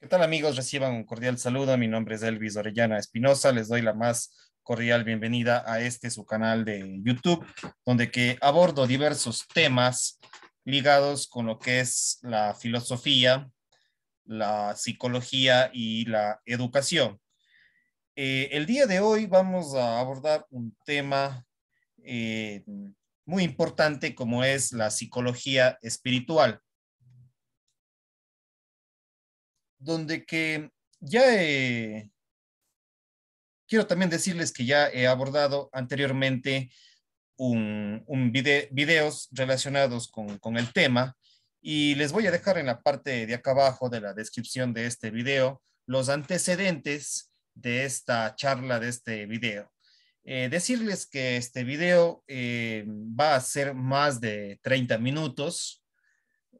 ¿Qué tal amigos? Reciban un cordial saludo. Mi nombre es Elvis Orellana Espinosa. Les doy la más cordial bienvenida a este su canal de YouTube, donde que abordo diversos temas ligados con lo que es la filosofía, la psicología y la educación. Eh, el día de hoy vamos a abordar un tema eh, muy importante como es la psicología espiritual. donde que ya he, quiero también decirles que ya he abordado anteriormente un, un videos relacionados con, el tema y les voy a dejar en la parte de acá abajo de la descripción de este video los antecedentes de esta charla, de este video. Eh, decirles que este video eh, va a ser más de 30 minutos,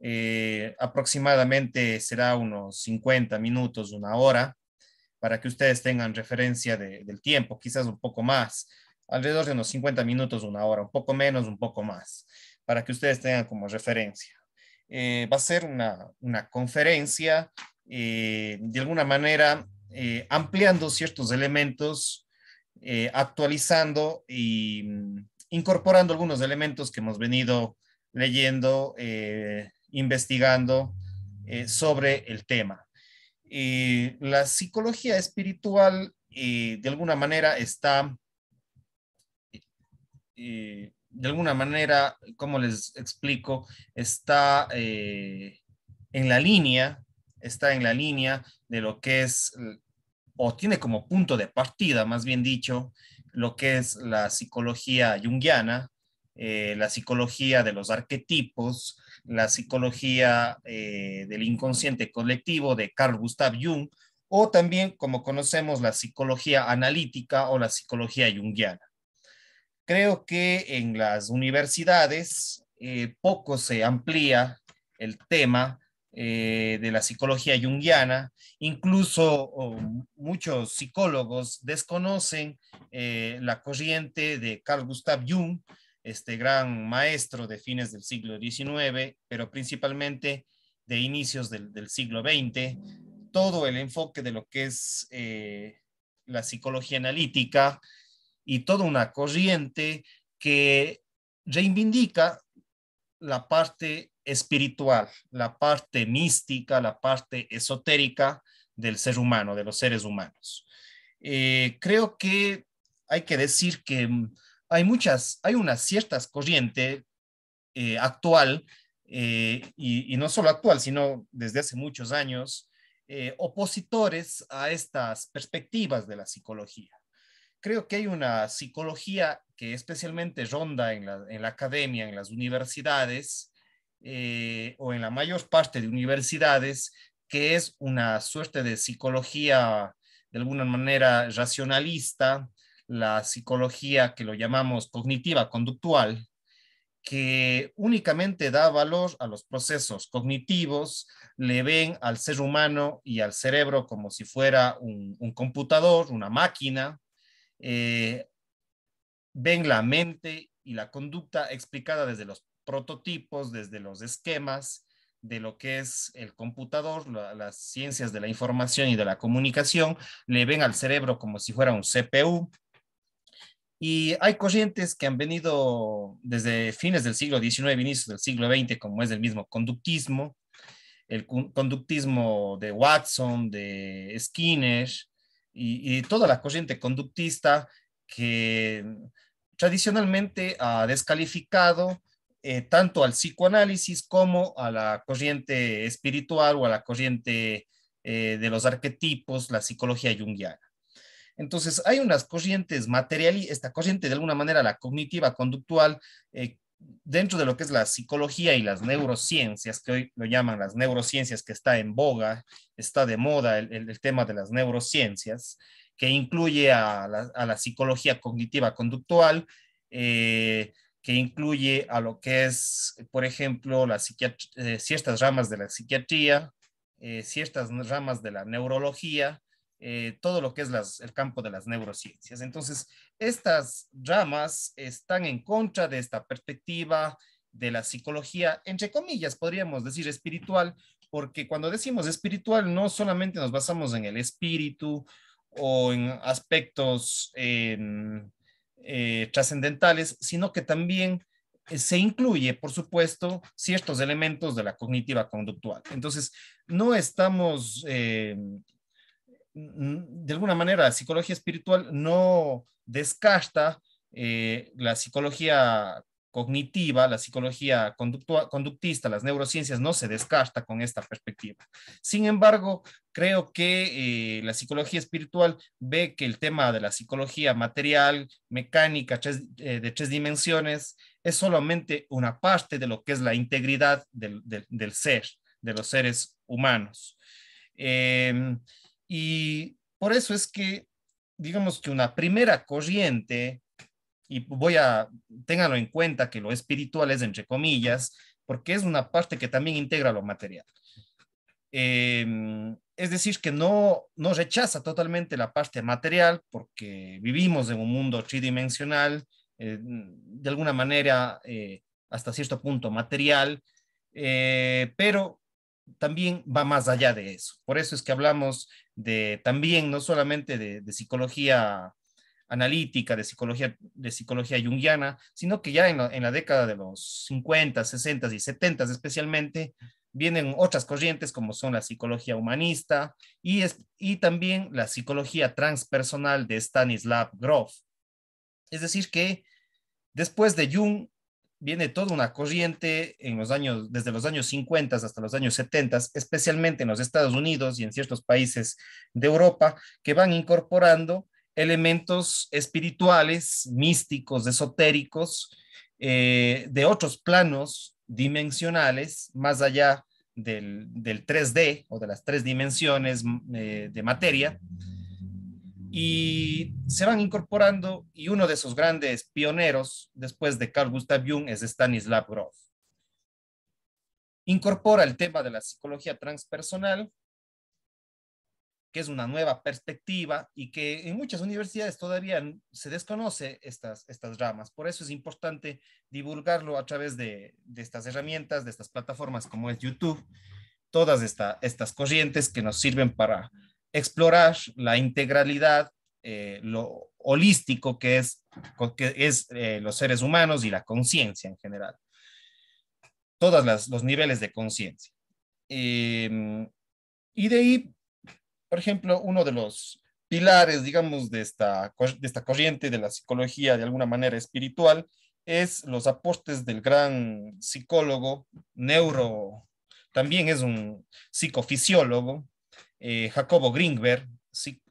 eh, aproximadamente será unos 50 minutos, una hora, para que ustedes tengan referencia del tiempo, quizás un poco más, alrededor de unos 50 minutos, una hora, un poco menos, un poco más, para que ustedes tengan como referencia. Eh, va a ser una, una conferencia, eh, de alguna manera, ampliando ciertos elementos, actualizando y mm, incorporando algunos elementos que hemos venido leyendo investigando eh, sobre el tema. y eh, la psicología espiritual, eh, de alguna manera, está, de alguna manera, como les explico, está en la línea, está en la línea de lo que es, o tiene como punto de partida, más bien dicho, lo que es la psicología junguiana, la psicología de los arquetipos, la psicología eh, del inconsciente colectivo de Carl Gustav Jung, o también, como conocemos, la psicología analítica o la psicología junguiana. Creo que en las universidades eh, poco se amplía el tema eh, de la psicología junguiana, incluso muchos psicólogos desconocen la corriente de Carl Gustav Jung, este gran maestro de fines del siglo XIX, pero principalmente de inicios del, siglo XX, todo el enfoque de lo que es eh, la psicología analítica y toda una corriente que reivindica la parte espiritual, la parte mística, la parte esotérica del ser humano, de los seres humanos. Eh, creo que hay que decir que hay muchas, hay unas ciertas corriente eh, actual, eh, y, no solo actual, sino desde hace muchos años, eh, opositores a estas perspectivas de la psicología. Creo que hay una psicología que especialmente ronda en la, en la academia, en las universidades, o en la mayor parte de universidades, que es una suerte de psicología de alguna manera racionalista, la psicología que lo llamamos cognitiva conductual, que únicamente da valor a los procesos cognitivos, le ven al ser humano y al cerebro como si fuera un, computador, una máquina, eh, ven la mente y la conducta explicada desde los prototipos, desde los esquemas de lo que es el computador, las ciencias de la información y de la comunicación, le ven al cerebro como si fuera un CPU, y hay corrientes que han venido desde fines del siglo XIX, inicios del siglo XX, como es el mismo conductismo, el conductismo de Watson, de Skinner, y, toda la corriente conductista que tradicionalmente ha descalificado eh, tanto al psicoanálisis como a la corriente espiritual o a la corriente eh, de los arquetipos, la psicología junguiana. Entonces, hay unas corrientes materiales, esta corriente de alguna manera, la cognitiva conductual, eh, dentro de lo que es la psicología y las neurociencias, que hoy lo llaman las neurociencias, que está en boga, está de moda el, tema de las neurociencias, que incluye a la, psicología cognitiva conductual, eh, que incluye a lo que es, por ejemplo, eh, ciertas ramas de la psiquiatría, ciertas ramas de la neurología, eh, todo lo que es el campo de las neurociencias. Entonces, estas ramas están en contra de esta perspectiva de la psicología, entre comillas, podríamos decir espiritual, porque cuando decimos espiritual no solamente nos basamos en el espíritu o en aspectos em, eh, trascendentales, sino que también eh, se incluye, por supuesto, ciertos elementos de la cognitiva conductual. Entonces, no estamos em, Mm, de alguna manera, la psicología espiritual no descarta eh, la psicología cognitiva, la psicología conductista, las neurociencias no se descarta con esta perspectiva. Sin embargo, creo que eh, la psicología espiritual ve que el tema de la psicología material, mecánica, eh, de tres dimensiones, es solamente una parte de lo que es la integridad del, ser, de los seres humanos. Em, y por eso es que, digamos que una primera corriente, y voy a, ténganlo en cuenta que lo espiritual es entre comillas, porque es una parte que también integra lo material. Em, es decir, que no, no rechaza totalmente la parte material, porque vivimos en un mundo tridimensional, eh, de alguna manera, eh, hasta cierto punto material, eh, pero también va más allá de eso. Por eso es que hablamos también, no solamente de, psicología analítica, de psicología, de psicología junguiana, sino que ya en la, década de los 50, 60 y 70 especialmente, vienen otras corrientes como son la psicología humanista y, y también la psicología transpersonal de Stanislav Grof. Es decir, que después de Jung viene toda una corriente en los años, desde los años 50 hasta los años 70, especialmente en los Estados Unidos y en ciertos países de Europa, que van incorporando elementos espirituales, místicos, esotéricos, eh, de otros planos dimensionales, más allá del, 3D o de las tres dimensiones mm, eh, de materia y se van incorporando y uno de esos grandes pioneros después de Carl Gustav Jung es Stanislav Grof. Incorpora el tema de la psicología transpersonal, que es una nueva perspectiva y que en muchas universidades todavía se desconoce estas, estas ramas. Por eso es importante divulgarlo a través de, estas herramientas, de estas plataformas como es YouTube, todas estas corrientes que nos sirven para explorar la integralidad, eh, lo holístico que es, que es eh, los seres humanos y la conciencia en general. Todos los niveles de conciencia. Em, y de ahí, por ejemplo, uno de los pilares, digamos, de esta, de esta corriente de la psicología de alguna manera espiritual es los aportes del gran psicólogo, neuro, también es un psicofisiólogo, eh, Jacobo Greenberg,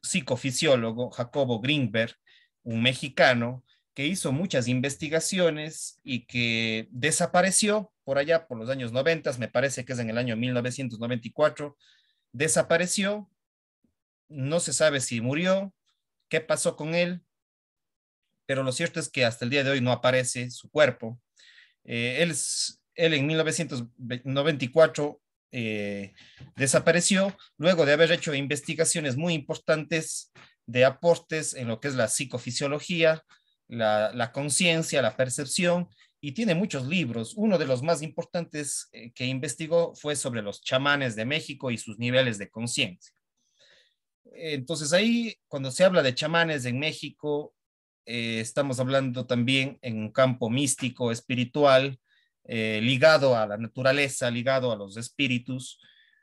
psicofisiólogo Jacobo Greenberg, un mexicano que hizo muchas investigaciones y que desapareció por allá por los años 90, me parece que es en el año 1994, desapareció, no se sabe si murió, qué pasó con él, pero lo cierto es que hasta el día de hoy no aparece su cuerpo. Eh, él, él en 1994 eh, desapareció luego de haber hecho investigaciones muy importantes de aportes en lo que es la psicofisiología, la, conciencia, la percepción, y tiene muchos libros. Uno de los más importantes eh, que investigó fue sobre los chamanes de México y sus niveles de conciencia. Entonces ahí, cuando se habla de chamanes en México, eh, estamos hablando también en un campo místico, espiritual, eh, ligado a la naturaleza, ligado a los espíritus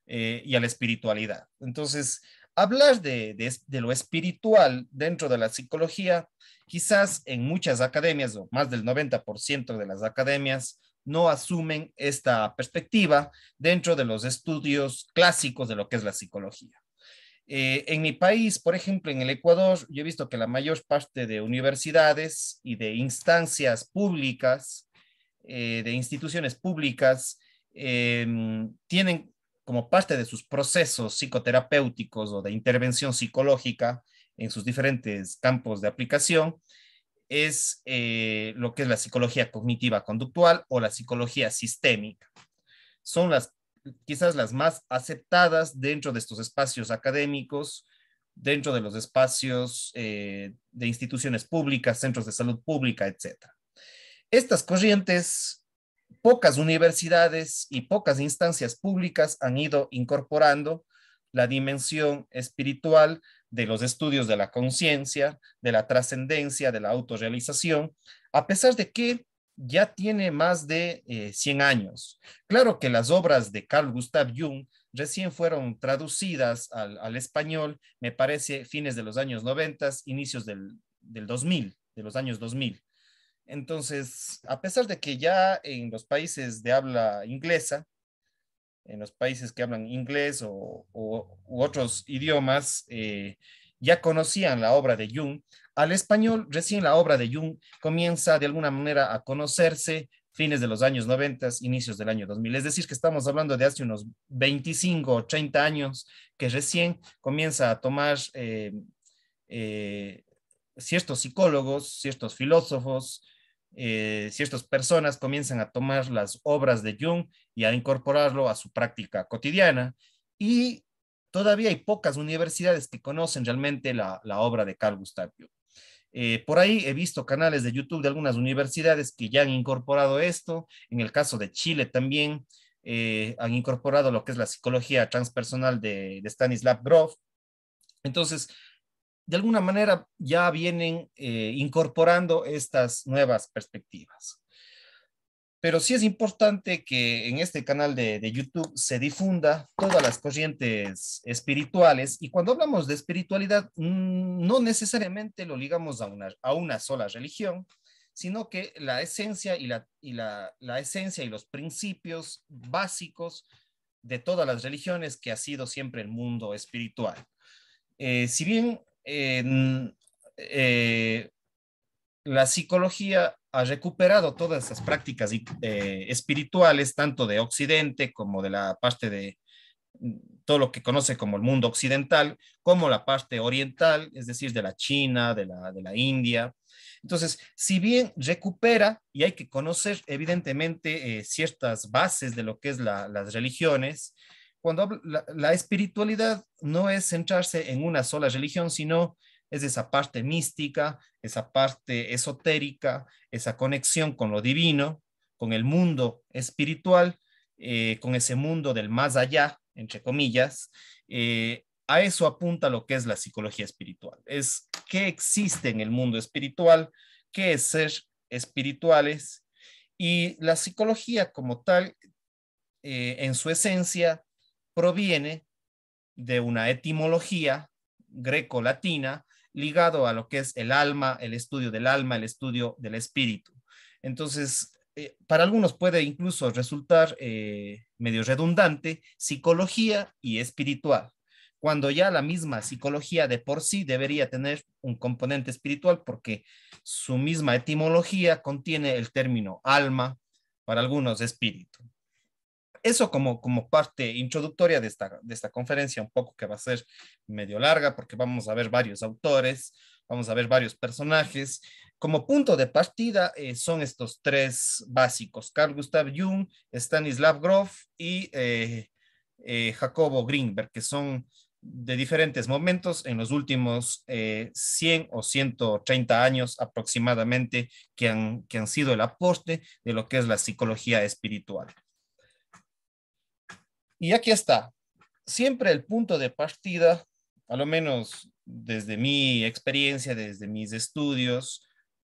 eh, y a la espiritualidad. Entonces, hablar de, lo espiritual dentro de la psicología, quizás en muchas academias, o más del 90% de las academias, no asumen esta perspectiva dentro de los estudios clásicos de lo que es la psicología. Eh, en mi país, por ejemplo, en el Ecuador, yo he visto que la mayor parte de universidades y de instancias públicas eh, de instituciones públicas em, tienen como parte de sus procesos psicoterapéuticos o de intervención psicológica en sus diferentes campos de aplicación, es eh, lo que es la psicología cognitiva conductual o la psicología sistémica. Son las quizás las más aceptadas dentro de estos espacios académicos, dentro de los espacios eh, de instituciones públicas, centros de salud pública, etc. Estas corrientes, pocas universidades y pocas instancias públicas han ido incorporando la dimensión espiritual de los estudios de la conciencia, de la trascendencia, de la autorrealización, a pesar de que ya tiene más de 100 eh, años. Claro que las obras de Carl Gustav Jung recién fueron traducidas al, español, me parece, fines de los años 90, inicios del, del 2000, de los años 2000. Entonces, a pesar de que ya en los países de habla inglesa, en los países que hablan inglés o, u otros idiomas, eh, ya conocían la obra de Jung, al español recién la obra de Jung comienza de alguna manera a conocerse fines de los años 90, inicios del año 2000. Es decir, que estamos hablando de hace unos 25 o 30 años que recién comienza a tomar eh, eh, ciertos psicólogos, ciertos filósofos, ciertas eh, personas comienzan a tomar las obras de Jung y a incorporarlo a su práctica cotidiana. Y todavía hay pocas universidades que conocen realmente la, obra de Carl Gustav Jung. Eh, por ahí he visto canales de YouTube de algunas universidades que ya han incorporado esto. En el caso de Chile también eh, han incorporado lo que es la psicología transpersonal de, de Stanislav Grof. Entonces, de alguna manera ya vienen eh, incorporando estas nuevas perspectivas. Pero sí es importante que en este canal de, YouTube se difunda todas las corrientes espirituales. Y cuando hablamos de espiritualidad, mm, no necesariamente lo ligamos a una, a una sola religión, sino que la esencia y, la, y la, la esencia y los principios básicos de todas las religiones que ha sido siempre el mundo espiritual. Eh, si bien eh, la psicología ha recuperado todas esas prácticas eh, espirituales, tanto de Occidente como de la parte de mm, todo lo que conoce como el mundo occidental, como la parte oriental, es decir, de la China, de la, India. Entonces, si bien recupera, y hay que conocer evidentemente eh, ciertas bases de lo que es las religiones, cuando la, espiritualidad no es centrarse en una sola religión, sino es esa parte mística, esa parte esotérica, esa conexión con lo divino, con el mundo espiritual, eh, con ese mundo del más allá, entre comillas. Eh, a eso apunta lo que es la psicología espiritual. Es qué existe en el mundo espiritual, qué es ser espirituales. Y la psicología como tal, eh, en su esencia, proviene de una etimología greco-latina ligado a lo que es el alma, el estudio del alma, el estudio del espíritu. Entonces, eh, para algunos puede incluso resultar eh, medio redundante psicología y espiritual, cuando ya la misma psicología de por sí debería tener un componente espiritual porque su misma etimología contiene el término alma, para algunos espíritu eso como, parte introductoria de esta, de esta conferencia, un poco que va a ser medio larga porque vamos a ver varios autores, vamos a ver varios personajes. Como punto de partida eh, son estos tres básicos, Carl Gustav Jung, Stanislav Grof y eh, eh, Jacobo Greenberg, que son de diferentes momentos en los últimos 100 o 130 años aproximadamente que han, que han sido el aporte de lo que es la psicología espiritual. Y aquí está. Siempre el punto de partida, a lo menos desde mi experiencia, desde mis estudios,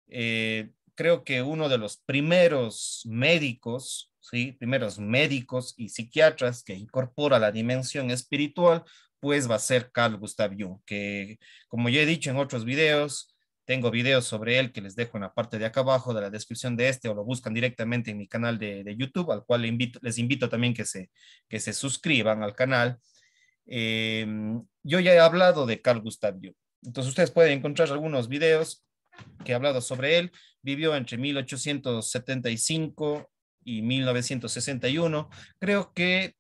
eh, creo que uno de los primeros médicos, ¿sí? primeros médicos y psiquiatras que incorpora la dimensión espiritual, pues va a ser Carl Gustav Jung, que como ya he dicho en otros videos, tengo videos sobre él que les dejo en la parte de acá abajo de la descripción de este o lo buscan directamente en mi canal de, de YouTube, al cual les invito, les invito también que se, que se suscriban al canal. Eh, yo ya he hablado de Carl Gustav Jung. Entonces ustedes pueden encontrar algunos videos que he hablado sobre él. Vivió entre 1875 y 1961. Creo que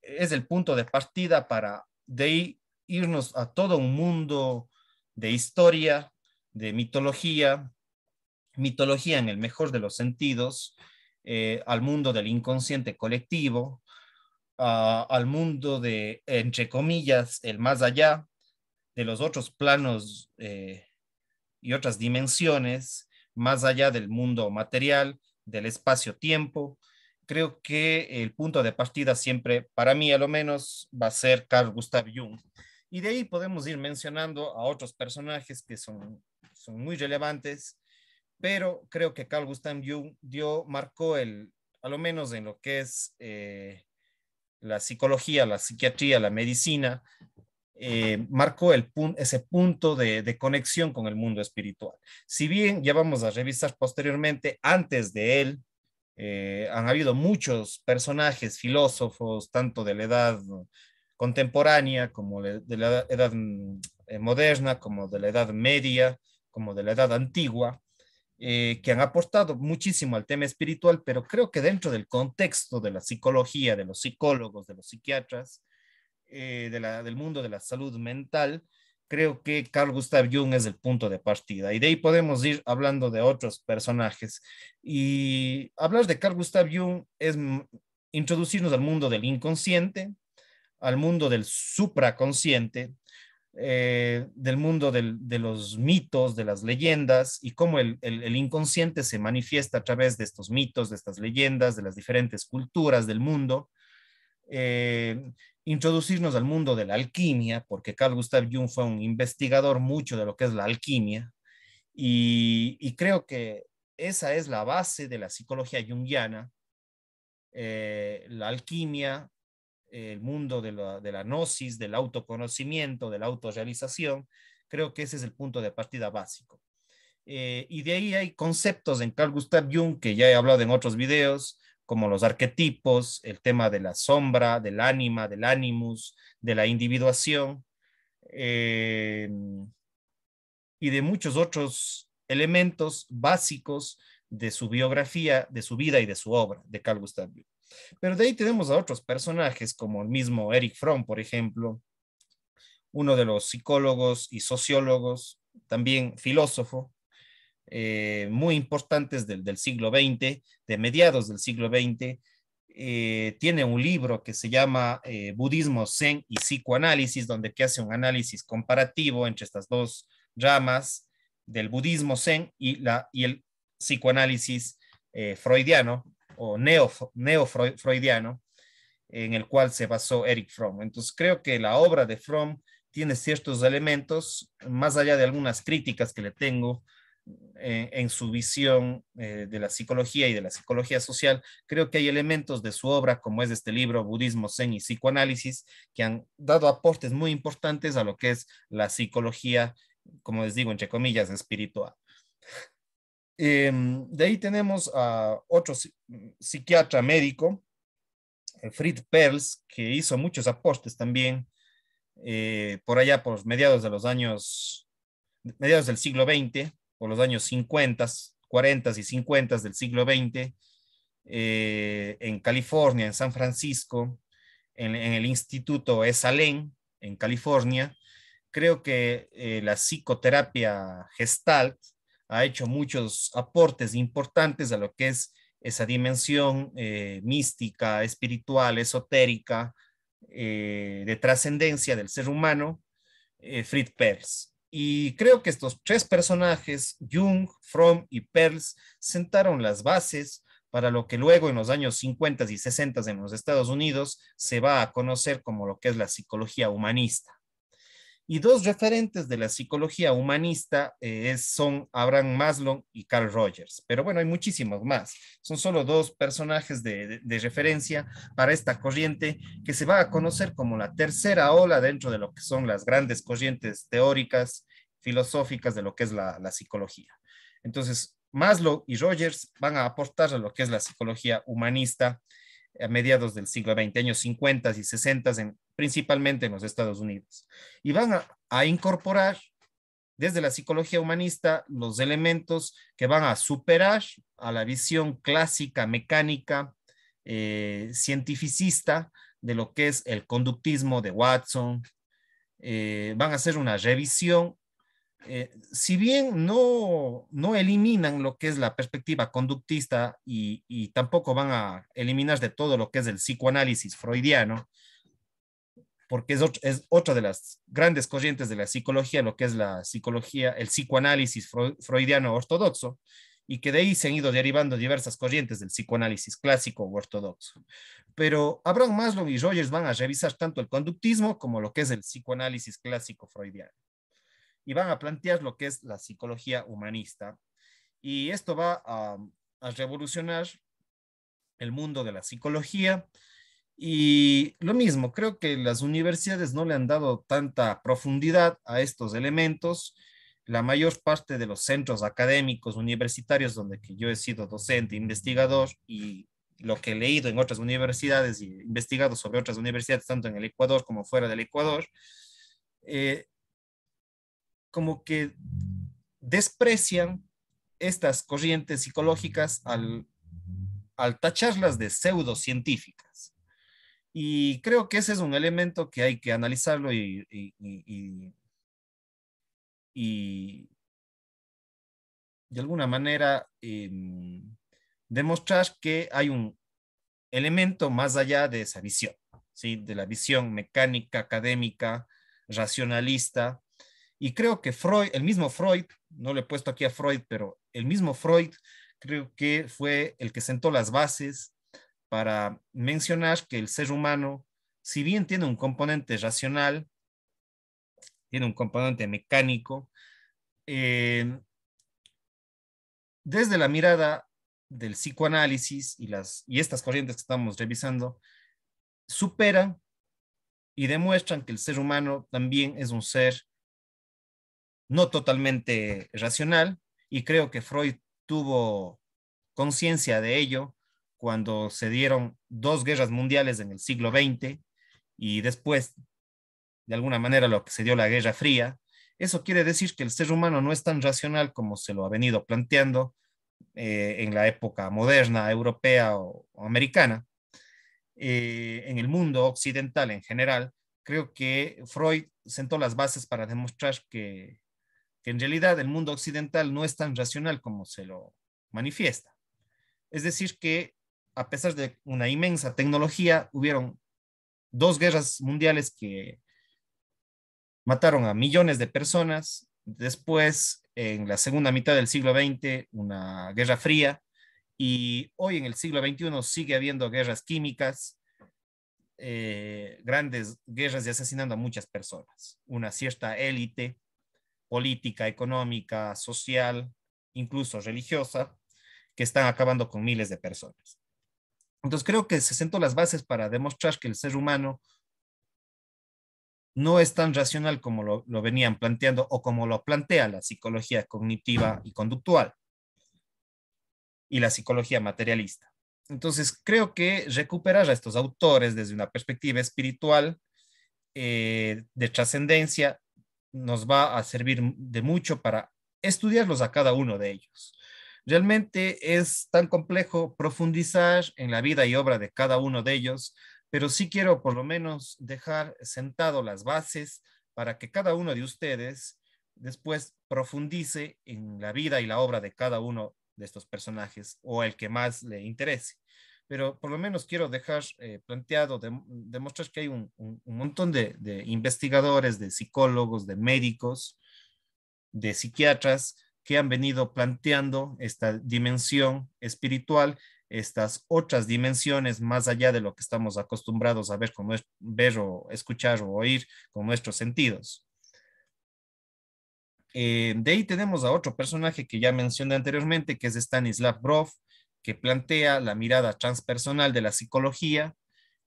es el punto de partida para de irnos a todo un mundo de historia de mitología, mitología en el mejor de los sentidos, eh, al mundo del inconsciente colectivo, al mundo de, entre comillas, el más allá, de los otros planos eh, y otras dimensiones, más allá del mundo material, del espacio-tiempo. Creo que el punto de partida siempre, para mí a lo menos, va a ser Carl Gustav Jung. Y de ahí podemos ir mencionando a otros personajes que son son muy relevantes, pero creo que Carl Gustav Jung dio, marcó el, a lo menos en lo que es eh, la psicología, la psiquiatría, la medicina, eh, marcó ese punto de, conexión con el mundo espiritual. Si bien ya vamos a revisar posteriormente, antes de él eh, han habido muchos personajes, filósofos, tanto de la edad contemporánea como de la edad mm, moderna, como de la edad media, como de la edad antigua, eh, que han aportado muchísimo al tema espiritual, pero creo que dentro del contexto de la psicología, de los psicólogos, de los psiquiatras, eh, de del mundo de la salud mental, creo que Carl Gustav Jung es el punto de partida. Y de ahí podemos ir hablando de otros personajes. Y hablar de Carl Gustav Jung es introducirnos al mundo del inconsciente, al mundo del supraconsciente, eh, del mundo de los mitos, de las leyendas y cómo el, inconsciente se manifiesta a través de estos mitos, de estas leyendas, de las diferentes culturas del mundo. Eh, introducirnos al mundo de la alquimia, porque Carl Gustav Jung fue un investigador mucho de lo que es la alquimia y, creo que esa es la base de la psicología junguiana. Eh, la alquimia el mundo de la, gnosis, del autoconocimiento, de la autorrealización, creo que ese es el punto de partida básico. Eh, y de ahí hay conceptos en Carl Gustav Jung que ya he hablado en otros videos, como los arquetipos, el tema de la sombra, del ánima, del ánimus, de la individuación, eh, y de muchos otros elementos básicos de su biografía, de su vida y de su obra, de Carl Gustav Jung. Pero de ahí tenemos a otros personajes, como el mismo Eric Fromm, por ejemplo, uno de los psicólogos y sociólogos, también filósofo, eh, muy importantes del, siglo XX, de mediados del siglo XX. Eh, tiene un libro que se llama eh, Budismo Zen y Psicoanálisis, donde que hace un análisis comparativo entre estas dos ramas del budismo Zen y, la, y el psicoanálisis freudiano, o neo-freudiano, en el cual se basó Eric Fromm. Entonces creo que la obra de Fromm tiene ciertos elementos, más allá de algunas críticas que le tengo eh, en, su visión eh, de la psicología y de la psicología social, creo que hay elementos de su obra, como es este libro Budismo, Zen y Psicoanálisis, que han dado aportes muy importantes a lo que es la psicología, como les digo, entre comillas, espiritual. Em, de ahí tenemos a otro mm, psiquiatra médico, eh, Fritz Perls, que hizo muchos aportes también eh, por allá, por mediados de los años, mediados del siglo XX, por los años 50, 40 y 50 del siglo XX, eh, en California, en San Francisco, en, el Instituto Esalen, en California. Creo que la psicoterapia gestalt ha hecho muchos aportes importantes a lo que es esa dimensión eh, mística, espiritual, esotérica, eh, de trascendencia del ser humano, eh, Fritz Perls. Y creo que estos tres personajes, Jung, Fromm y Perls, sentaron las bases para lo que luego en los años 50 y 60 en los Estados Unidos se va a conocer como lo que es la psicología humanista. Y dos referentes de la psicología humanista eh, son Abraham Maslow y Carl Rogers. Pero bueno, hay muchísimos más. Son solo dos personajes de, referencia para esta corriente que se va a conocer como la tercera ola dentro de lo que son las grandes corrientes teóricas, filosóficas de lo que es la, la psicología. Entonces, Maslow y Rogers van a aportar a lo que es la psicología humanista a mediados del siglo XX, años 50 y 60, en, principalmente en los Estados Unidos. Y van a, incorporar desde la psicología humanista los elementos que van a superar a la visión clásica, mecánica, eh, cientificista de lo que es el conductismo de Watson. Eh, van a hacer una revisión eh, si bien no, eliminan lo que es la perspectiva conductista y, tampoco van a eliminar de todo lo que es el psicoanálisis freudiano, porque es, otra de las grandes corrientes de la psicología, lo que es la psicología, el psicoanálisis freudiano ortodoxo, y que de ahí se han ido derivando diversas corrientes del psicoanálisis clásico ortodoxo. Pero Abraham Maslow y Rogers van a revisar tanto el conductismo como lo que es el psicoanálisis clásico freudiano y van a plantear lo que es la psicología humanista. Y esto va a, revolucionar el mundo de la psicología. Y lo mismo, creo que las universidades no le han dado tanta profundidad a estos elementos. La mayor parte de los centros académicos universitarios donde que yo he sido docente, investigador y lo que he leído en otras universidades y investigado sobre otras universidades, tanto en el Ecuador como fuera del Ecuador, eh, como que desprecian estas corrientes psicológicas al, al tacharlas de pseudocientíficas. Y creo que ese es un elemento que hay que analizarlo y, y, de alguna manera eh, demostrar que hay un elemento más allá de esa visión, ¿sí? de la visión mecánica, académica, racionalista, y creo que Freud, el mismo Freud, no le he puesto aquí a Freud, pero el mismo Freud creo que fue el que sentó las bases para mencionar que el ser humano, si bien tiene un componente racional, tiene un componente mecánico, eh, desde la mirada del psicoanálisis y, las, y estas corrientes que estamos revisando, superan y demuestran que el ser humano también es un ser no totalmente racional, y creo que Freud tuvo conciencia de ello cuando se dieron dos guerras mundiales en el siglo XX y después, de alguna manera, lo que se dio la Guerra Fría. Eso quiere decir que el ser humano no es tan racional como se lo ha venido planteando eh, en la época moderna, europea o, americana. Eh, en el mundo occidental en general, creo que Freud sentó las bases para demostrar que que en realidad el mundo occidental no es tan racional como se lo manifiesta. Es decir, que a pesar de una inmensa tecnología, hubieron dos guerras mundiales que mataron a millones de personas. Después, en la segunda mitad del siglo XX, una guerra fría. Y hoy en el siglo XXI sigue habiendo guerras químicas, eh, grandes guerras y asesinando a muchas personas. Una cierta élite política, económica, social, incluso religiosa, que están acabando con miles de personas. Entonces creo que se sentó las bases para demostrar que el ser humano no es tan racional como lo, venían planteando o como lo plantea la psicología cognitiva y conductual y la psicología materialista. Entonces creo que recuperar a estos autores desde una perspectiva espiritual eh, de trascendencia nos va a servir de mucho para estudiarlos a cada uno de ellos. Realmente es tan complejo profundizar en la vida y obra de cada uno de ellos, pero sí quiero por lo menos dejar sentado las bases para que cada uno de ustedes después profundice en la vida y la obra de cada uno de estos personajes o el que más le interese pero por lo menos quiero dejar eh, planteado, demostrar que hay un, montón de, investigadores, de psicólogos, de médicos, de psiquiatras que han venido planteando esta dimensión espiritual, estas otras dimensiones más allá de lo que estamos acostumbrados a ver, ver o escuchar o oír con nuestros sentidos. Eh, de ahí tenemos a otro personaje que ya mencioné anteriormente, que es Stanislav Grof, que plantea la mirada transpersonal de la psicología,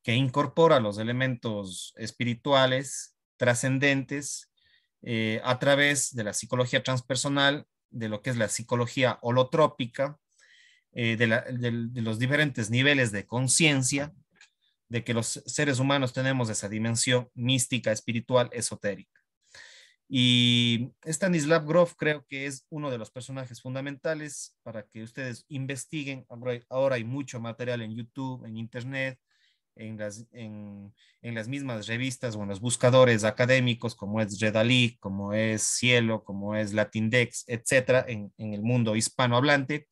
que incorpora los elementos espirituales, trascendentes, eh, a través de la psicología transpersonal, de lo que es la psicología holotrópica, eh, de los diferentes niveles de conciencia, de que los seres humanos tenemos esa dimensión mística, espiritual, esotérica. Y Stanislav Grof creo que es uno de los personajes fundamentales para que ustedes investiguen. Ahora hay, mucho material en YouTube, en Internet, en las, en, las mismas revistas o en los buscadores académicos como es Redalí, como es Cielo, como es Latindex, etcétera, en, en el mundo hispanohablante.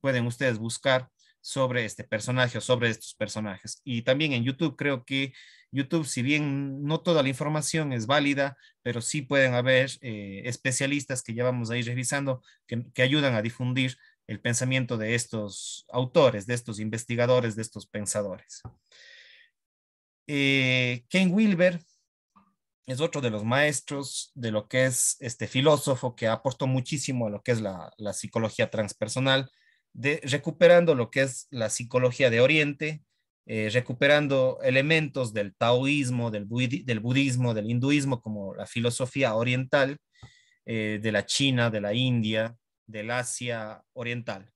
Pueden ustedes buscar sobre este personaje o sobre estos personajes. Y también en YouTube creo que YouTube, si bien no toda la información es válida, pero sí pueden haber eh, especialistas que ya vamos a ir revisando que, ayudan a difundir el pensamiento de estos autores, de estos investigadores, de estos pensadores. Eh, Ken Wilber es otro de los maestros de lo que es este filósofo que aportó muchísimo a lo que es la, psicología transpersonal, de, recuperando lo que es la psicología de Oriente eh, recuperando elementos del taoísmo, del, del, budismo, del hinduismo, como la filosofía oriental eh, de la China, de la India, del Asia oriental.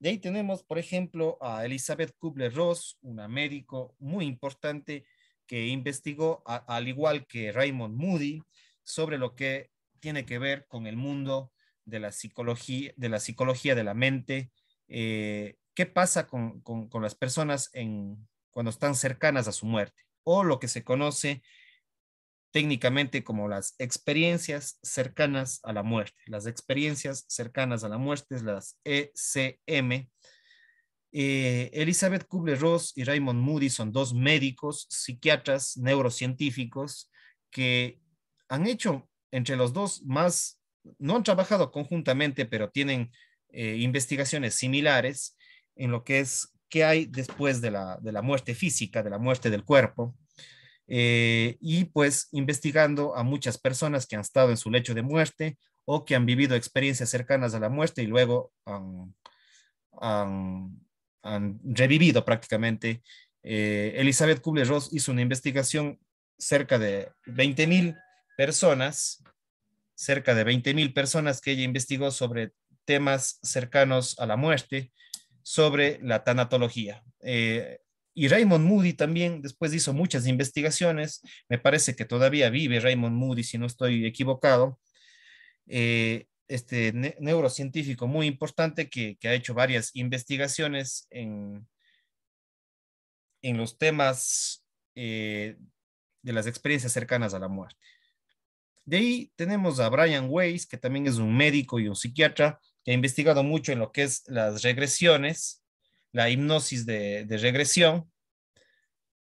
De ahí tenemos, por ejemplo, a Elizabeth Kubler-Ross, una médico muy importante que investigó, al igual que Raymond Moody, sobre lo que tiene que ver con el mundo de la psicología de la, psicología de la mente, eh, qué pasa con, con, las personas en, cuando están cercanas a su muerte, o lo que se conoce técnicamente como las experiencias cercanas a la muerte. Las experiencias cercanas a la muerte, las ECM. Eh, Elizabeth Kubler-Ross y Raymond Moody son dos médicos, psiquiatras, neurocientíficos que han hecho entre los dos más, no han trabajado conjuntamente, pero tienen eh, investigaciones similares en lo que es qué hay después de la, muerte física, de la muerte del cuerpo, eh, y pues investigando a muchas personas que han estado en su lecho de muerte o que han vivido experiencias cercanas a la muerte y luego han, revivido prácticamente. Eh, Elizabeth Kubler-Ross hizo una investigación cerca de 20.000 personas, cerca de 20.000 personas que ella investigó sobre temas cercanos a la muerte, sobre la tanatología. Eh, y Raymond Moody también después hizo muchas investigaciones, me parece que todavía vive Raymond Moody, si no estoy equivocado, eh, este neurocientífico muy importante que, ha hecho varias investigaciones en, en los temas eh, de las experiencias cercanas a la muerte. De ahí tenemos a Brian Weiss, que también es un médico y un psiquiatra, he investigado mucho en lo que es las regresiones, la hipnosis de, regresión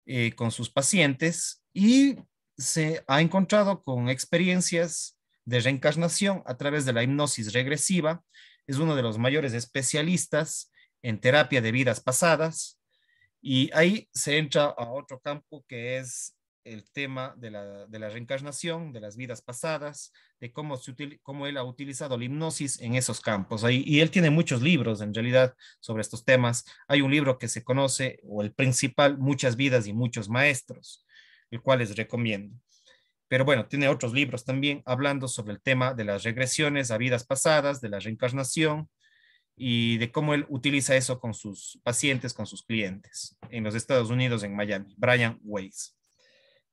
eh, con sus pacientes y se ha encontrado con experiencias de reencarnación a través de la hipnosis regresiva. Es uno de los mayores especialistas en terapia de vidas pasadas. Y ahí se entra a otro campo que es el tema de la, reencarnación, de las vidas pasadas, de cómo, él ha utilizado la hipnosis en esos campos. Ahí, y él tiene muchos libros, en realidad, sobre estos temas. Hay un libro que se conoce, o el principal, Muchas vidas y muchos maestros, el cual les recomiendo. Pero bueno, tiene otros libros también hablando sobre el tema de las regresiones a vidas pasadas, de la reencarnación y de cómo él utiliza eso con sus pacientes, con sus clientes en los Estados Unidos, en Miami. Brian Weiss.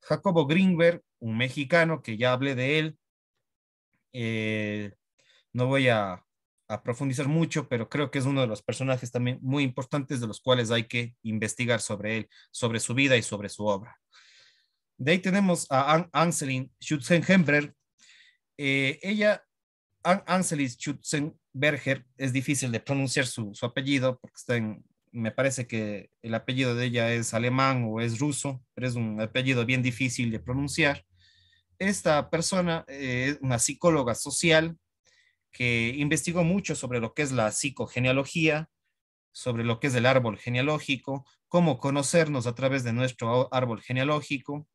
Jacobo Gringberg, un mexicano que ya hablé de él. Eh, no voy a, profundizar mucho, pero creo que es uno de los personajes también muy importantes de los cuales hay que investigar sobre él, sobre su vida y sobre su obra. De ahí tenemos a Ann Anselin Schutzen eh, ella, Ann Anselin Schutzenberger, es difícil de pronunciar su, su apellido porque está en, me parece que el apellido de ella es alemán o es ruso, pero es un apellido bien difícil de pronunciar. Esta persona es eh, una psicóloga social que investigó mucho sobre lo que es la psicogenealogía, sobre lo que es el árbol genealógico, cómo conocernos a través de nuestro árbol genealógico,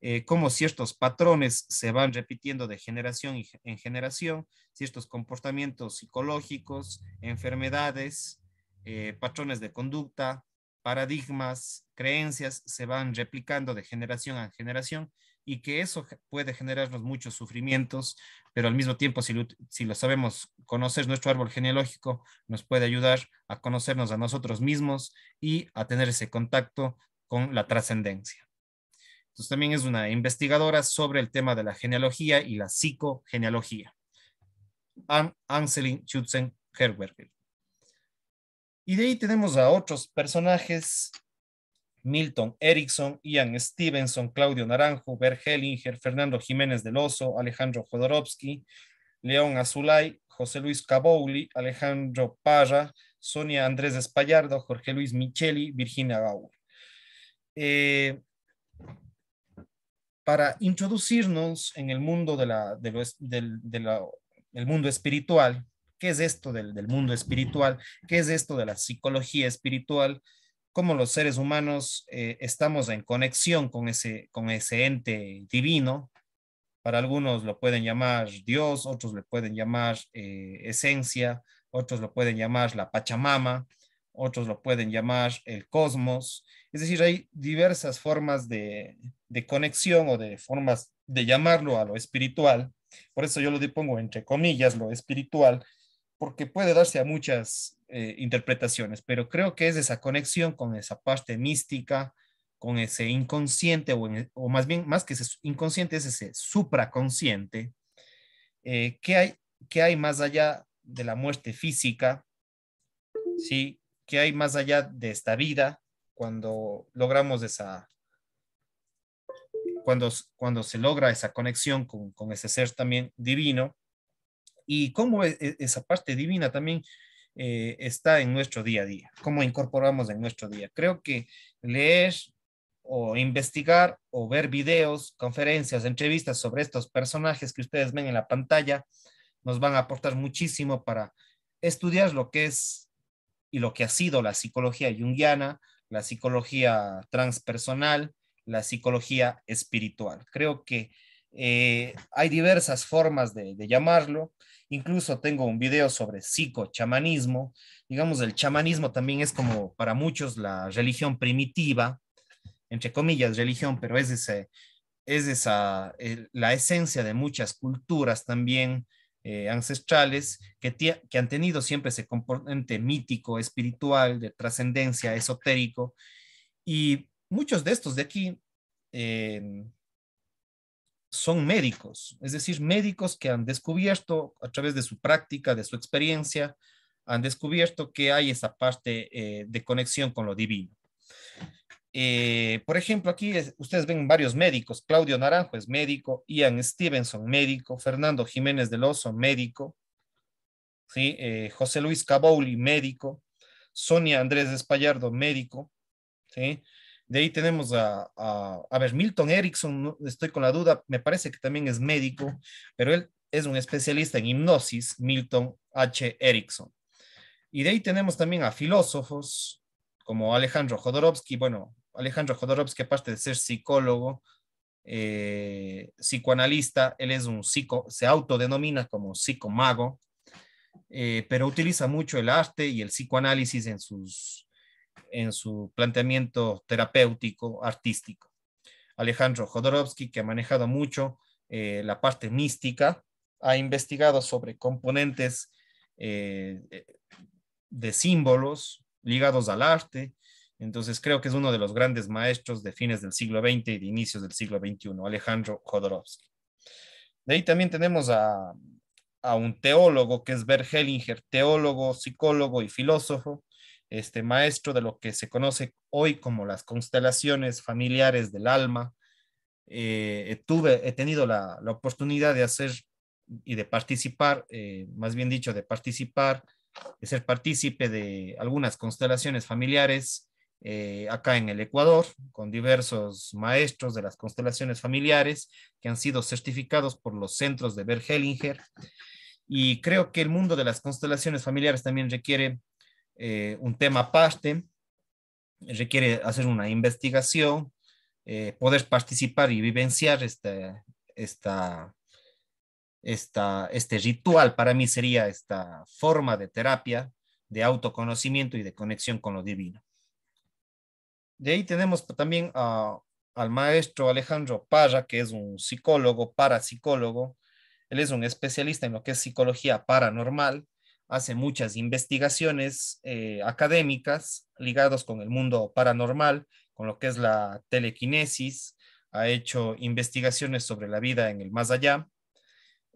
eh, cómo ciertos patrones se van repitiendo de generación en generación, ciertos comportamientos psicológicos, enfermedades, eh, patrones de conducta, paradigmas, creencias se van replicando de generación a generación y que eso puede generarnos muchos sufrimientos, pero al mismo tiempo, si lo, sabemos conocer, nuestro árbol genealógico nos puede ayudar a conocernos a nosotros mismos y a tener ese contacto con la trascendencia. Entonces también es una investigadora sobre el tema de la genealogía y la psicogenealogía. Anselin Schutzen-Herberger. Y de ahí tenemos a otros personajes, Milton Erickson, Ian Stevenson, Claudio Naranjo, Bert Hellinger, Fernando Jiménez del Oso, Alejandro Jodorowsky, León Azulay, José Luis Cabouli, Alejandro Parra, Sonia Andrés Espallardo, Jorge Luis Micheli, Virginia Gaur. Eh, para introducirnos en el mundo, el mundo espiritual, qué es esto del, mundo espiritual, qué es esto de la psicología espiritual, cómo los seres humanos eh, estamos en conexión con ese, con ese ente divino. Para algunos lo pueden llamar Dios, otros le pueden llamar eh, esencia, otros lo pueden llamar la Pachamama, otros lo pueden llamar el cosmos. Es decir, hay diversas formas de, de conexión o de formas de llamarlo a lo espiritual. Por eso yo lo pongo entre comillas, lo espiritual, porque puede darse a muchas eh, interpretaciones, pero creo que es esa conexión con esa parte mística, con ese inconsciente, o, e, más bien, más que ese inconsciente, es ese supraconsciente, eh, que, hay, que hay más allá de la muerte física, ¿sí? que hay más allá de esta vida cuando logramos esa, cuando, cuando se logra esa conexión con, con ese ser también divino y cómo e, e, esa parte divina también eh, está en nuestro día a día, cómo incorporamos en nuestro día. Creo que leer o investigar o ver videos, conferencias, entrevistas sobre estos personajes que ustedes ven en la pantalla nos van a aportar muchísimo para estudiar lo que es y lo que ha sido la psicología junguiana, la psicología transpersonal, la psicología espiritual. Creo que eh, hay diversas formas de, llamarlo. Incluso tengo un video sobre psicochamanismo. Digamos, el chamanismo también es como para muchos la religión primitiva, entre comillas religión, pero es, es esa, la esencia de muchas culturas también eh, ancestrales que, que han tenido siempre ese componente mítico, espiritual, de trascendencia, esotérico. Y muchos de estos de aquí eh, son médicos, es decir, médicos que han descubierto a través de su práctica, de su experiencia, han descubierto que hay esa parte eh, de conexión con lo divino. Eh, por ejemplo, aquí ustedes ven varios médicos, Claudio Naranjo es médico, Ian Stevenson médico, Fernando Jiménez del Oso médico, eh, José Luis Cabouli médico, Sonia Andrés Espallardo médico, de ahí tenemos a, a, ver, Milton Erickson, estoy con la duda, me parece que también es médico, pero él es un especialista en hipnosis, Milton H. Erickson. Y de ahí tenemos también a filósofos como Alejandro Jodorowsky, bueno, Alejandro Jodorowsky, aparte de ser psicólogo, eh, psicoanalista, él es un psico, se autodenomina como psicomago, mago, eh, pero utiliza mucho el arte y el psicoanálisis en sus, en su planteamiento terapéutico, artístico. Alejandro Jodorowsky, que ha manejado mucho eh, la parte mística, ha investigado sobre componentes eh, eh, de símbolos ligados al arte. Entonces creo que es uno de los grandes maestros de fines del siglo XX y de inicios del siglo XXI, Alejandro Jodorowsky. De ahí también tenemos a, a un teólogo que es Bert Hellinger, teólogo, psicólogo y filósofo, este maestro de lo que se conoce hoy como las constelaciones familiares del alma. Eh, eh, tuve, he tenido la, oportunidad de hacer y de participar, eh, más bien dicho, de participar, de ser partícipe de algunas constelaciones familiares acá en el Ecuador, con diversos maestros de las constelaciones familiares que han sido certificados por los centros de Bergelinger. Y creo que el mundo de las constelaciones familiares también requiere eh, un tema aparte, requiere hacer una investigación, eh, poder participar y vivenciar este, esta, esta, este ritual. Para mí sería esta forma de terapia, de autoconocimiento y de conexión con lo divino. De ahí tenemos también ah, al maestro Alejandro Parra, que es un psicólogo, parapsicólogo. Él es un especialista en lo que es psicología paranormal hace muchas investigaciones eh, académicas ligadas con el mundo paranormal, con lo que es la telequinesis, ha hecho investigaciones sobre la vida en el más allá,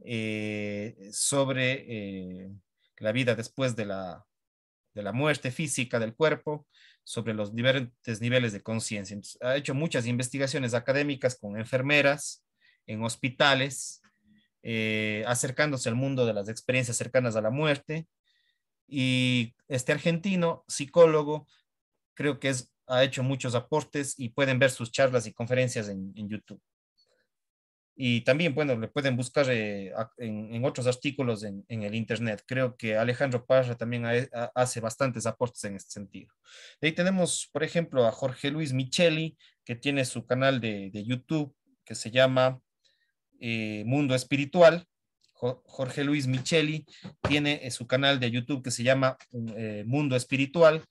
eh, sobre eh, la vida después de la, de la muerte física del cuerpo, sobre los diferentes niveles de conciencia. Ha hecho muchas investigaciones académicas con enfermeras en hospitales, eh, acercándose al mundo de las experiencias cercanas a la muerte. Y este argentino, psicólogo, creo que es, ha hecho muchos aportes y pueden ver sus charlas y conferencias en, YouTube. Y también, bueno, le pueden buscar eh, en, otros artículos en, el Internet. Creo que Alejandro Parra también hace bastantes aportes en este sentido. ahí tenemos, por ejemplo, a Jorge Luis Micheli, que tiene su canal de YouTube que se llama eh, mundo Espiritual. Jorge Luis Micheli tiene eh, su canal de YouTube que se llama eh, Mundo Espiritual.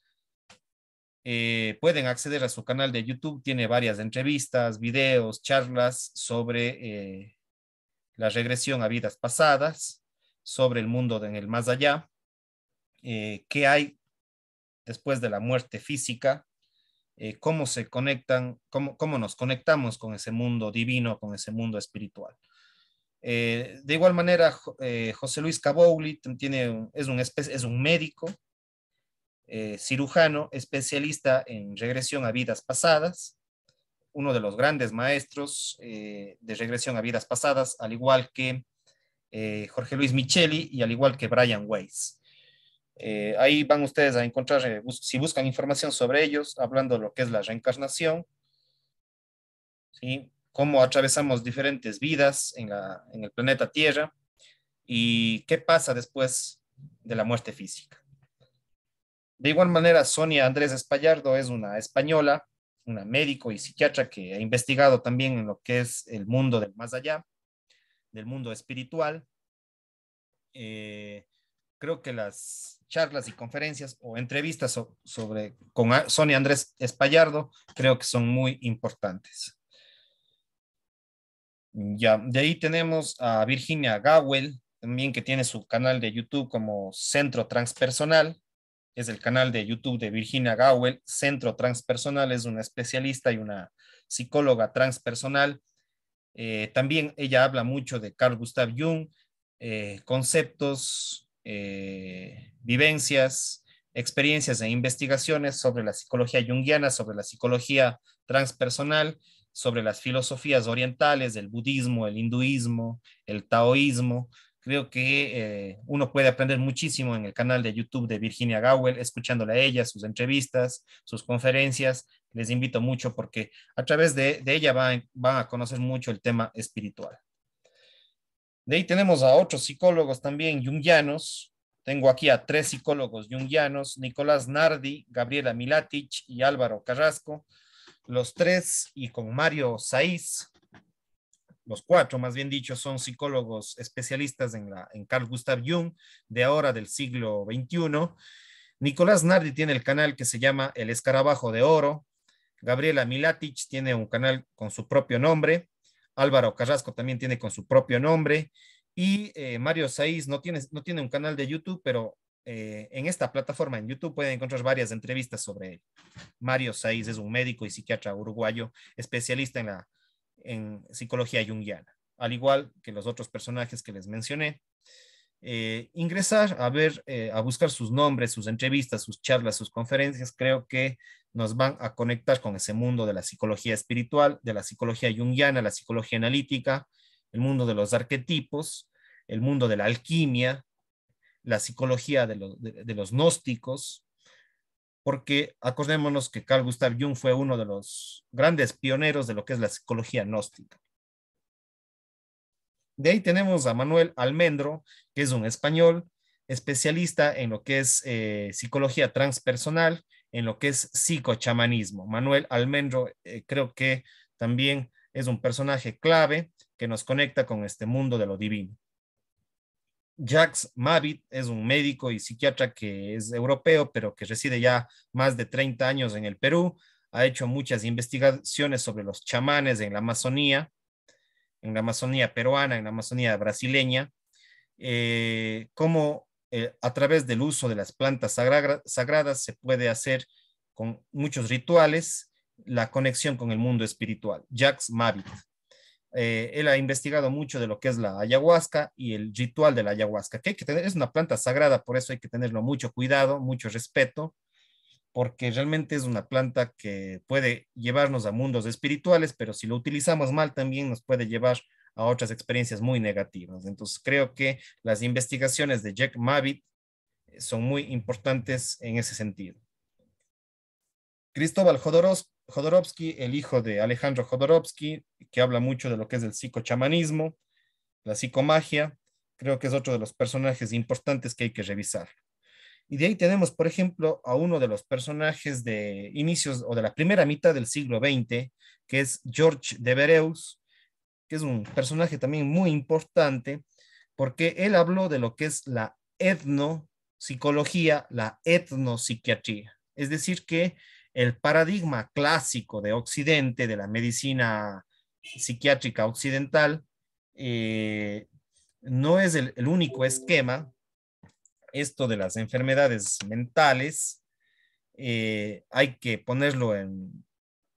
pueden acceder a su canal de YouTube, tiene varias entrevistas, videos, charlas sobre la regresión a vidas pasadas, sobre el mundo en el más allá, qué hay después de la muerte física, eh, cómo se conectan, cómo, nos conectamos con ese mundo divino, con ese mundo espiritual. Eh, de igual manera, eh, José Luis Cabouli tiene, es, un, es un médico, cirujano, especialista en regresión a vidas pasadas, uno de los grandes maestros de regresión a vidas pasadas, al igual que Jorge Luis Micheli y al igual que Brian Weiss. Eh, ahí van ustedes a encontrar, eh, si buscan información sobre ellos, hablando de lo que es la reencarnación, cómo atravesamos diferentes vidas en, el planeta Tierra y qué pasa después de la muerte física. De igual manera, Sonia Andrés Espallardo es una española, una médico y psiquiatra que ha investigado también en lo que es el mundo del más allá, del mundo espiritual. Eh, creo que las, charlas y conferencias o entrevistas sobre, con Sonia Andrés Espallardo creo que son muy importantes. Ya, de ahí tenemos a Virginia Gawel, también que tiene su canal de YouTube como Centro Transpersonal. Es el canal de YouTube de Virginia Gawel. Centro Transpersonal es una especialista y una psicóloga transpersonal. Eh, también ella habla mucho de Carl Gustav Jung, eh, conceptos eh, vivencias, experiencias e investigaciones sobre la psicología junguiana, sobre la psicología transpersonal, sobre las filosofías orientales, el budismo, el hinduismo, el taoísmo. Creo que eh, uno puede aprender muchísimo en el canal de YouTube de Virginia Gowell, escuchándola a ella, sus entrevistas, sus conferencias. Les invito mucho porque a través de, ella van a conocer mucho el tema espiritual. De ahí tenemos a otros psicólogos también jungianos. Tengo aquí a tres psicólogos jungianos, Nicolás Nardi, Gabriela Milatic y Álvaro Carrasco, los tres y con Mario Saiz, los cuatro más bien dicho, son psicólogos especialistas en, en Carl Gustav Jung de ahora del siglo XXI. Nicolás Nardi tiene el canal que se llama El Escarabajo de Oro. Gabriela Milatic tiene un canal con su propio nombre. Álvaro Carrasco también tiene con su propio nombre. Y eh, Mario Saiz no tiene, no tiene un canal de YouTube, pero eh, en esta plataforma en YouTube pueden encontrar varias entrevistas sobre él. Mario Saiz es un médico y psiquiatra uruguayo especialista en, en psicología junguiana, al igual que los otros personajes que les mencioné. Eh, ingresar a ver, a buscar sus nombres, sus entrevistas, sus charlas, sus conferencias, creo que nos van a conectar con ese mundo de la psicología espiritual, de la psicología junguiana, la psicología analítica, el mundo de los arquetipos, el mundo de la alquimia, la psicología de, los gnósticos, porque acordémonos que Carl Gustav Jung fue uno de los grandes pioneros de lo que es la psicología gnóstica. De ahí tenemos a Manuel Almendro, que es un español especialista en lo que es eh, psicología transpersonal, en lo que es psicochamanismo. Manuel Almendro eh, creo que también es un personaje clave que nos conecta con este mundo de lo divino. Jacques Mavit es un médico y psiquiatra que es europeo, pero que reside ya más de 30 años en el Perú. Ha hecho muchas investigaciones sobre los chamanes en la Amazonía, en la Amazonía peruana, en la Amazonía brasileña, eh, cómo eh, a través del uso de las plantas sagradas se puede hacer con muchos rituales la conexión con el mundo espiritual. Jacques Mavit. Eh, él ha investigado mucho de lo que es la ayahuasca y el ritual de la ayahuasca, que que tener, es una planta sagrada, por eso hay que tenerlo mucho cuidado, mucho respeto, porque realmente es una planta que puede llevarnos a mundos espirituales, pero si lo utilizamos mal también nos puede llevar a otras experiencias muy negativas. Entonces, creo que las investigaciones de Jack Mavitt eh, son muy importantes en ese sentido. Cristóbal Jodorowsky, el hijo de Alejandro Jodorowsky, que habla mucho de lo que es el psicochamanismo, la psicomagia, creo que es otro de los personajes importantes que hay que revisar. Y de ahí tenemos, por ejemplo, a uno de los personajes de inicios o de la primera mitad del siglo XX, que es George de Bereus, que es un personaje también muy importante, porque él habló de lo que es la etnopsicología, la etnopsiquiatría. Es decir, que el paradigma clásico de Occidente, de la medicina psiquiátrica occidental, eh, no es el, único esquema. Esto de las enfermedades mentales eh, hay que ponerlo en,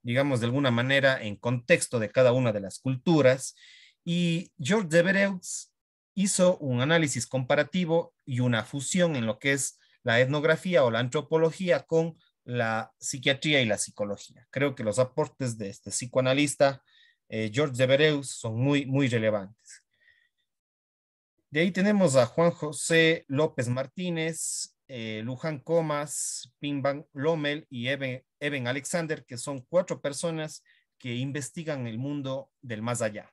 digamos de alguna manera, en contexto de cada una de las culturas. Y George Devereux hizo un análisis comparativo y una fusión en lo que es la etnografía o la antropología con la psiquiatría y la psicología. Creo que los aportes de este psicoanalista eh, George Devereux son muy, muy relevantes. De ahí tenemos a Juan José López Martínez, eh, Luján Comas, Pimban Lomel y Eben Eben Alexander, que son cuatro personas que investigan el mundo del más allá.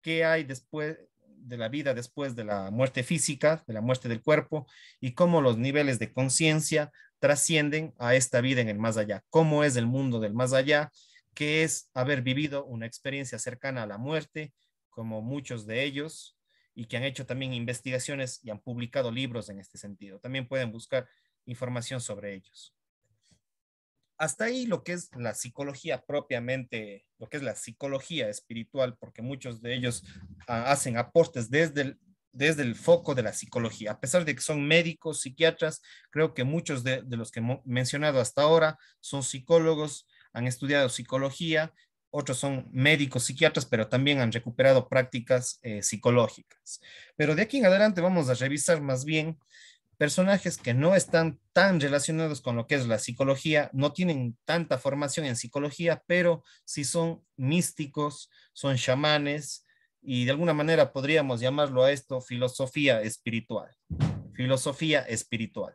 ¿Qué hay después de la vida después de la muerte física, de la muerte del cuerpo, y cómo los niveles de conciencia trascienden a esta vida en el más allá? ¿Cómo es el mundo del más allá? ¿Qué es haber vivido una experiencia cercana a la muerte, como muchos de ellos, y que han hecho también investigaciones y han publicado libros en este sentido? También pueden buscar información sobre ellos hasta ahí lo que es la psicología propiamente, lo que es la psicología espiritual, porque muchos de ellos ah, hacen aportes desde el, desde el foco de la psicología. A pesar de que son médicos, psiquiatras, creo que muchos de, los que he mencionado hasta ahora son psicólogos, han estudiado psicología, otros son médicos, psiquiatras, pero también han recuperado prácticas eh, psicológicas. Pero de aquí en adelante vamos a revisar más bien personajes que no están tan relacionados con lo que es la psicología, no tienen tanta formación en psicología, pero sí son místicos, son chamanes y de alguna manera podríamos llamarlo a esto filosofía espiritual, filosofía espiritual.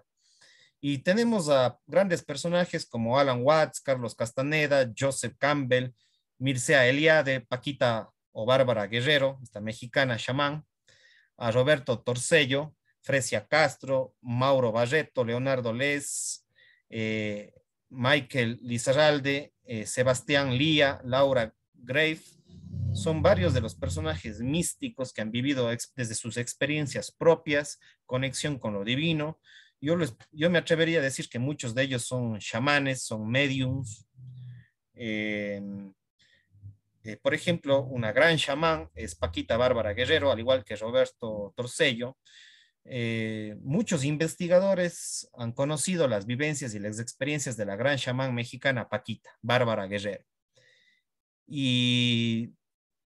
Y tenemos a grandes personajes como Alan Watts, Carlos Castaneda, Joseph Campbell, Mircea Eliade, Paquita o Bárbara Guerrero, esta mexicana chamán, a Roberto Torcello, Fresia Castro, Mauro Barreto, Leonardo Les, eh, Michael Lizarralde, eh, Sebastián Lía, Laura Grave. Son varios de los personajes místicos que han vivido desde sus experiencias propias, conexión con lo divino. Yo, yo me atrevería a decir que muchos de ellos son chamanes, son mediums. Em, eh, por ejemplo, una gran chamán es Paquita Bárbara Guerrero, al igual que Roberto Torcello. Eh, muchos investigadores han conocido las vivencias y las experiencias de la gran chamán mexicana Paquita, Bárbara Guerrero. Y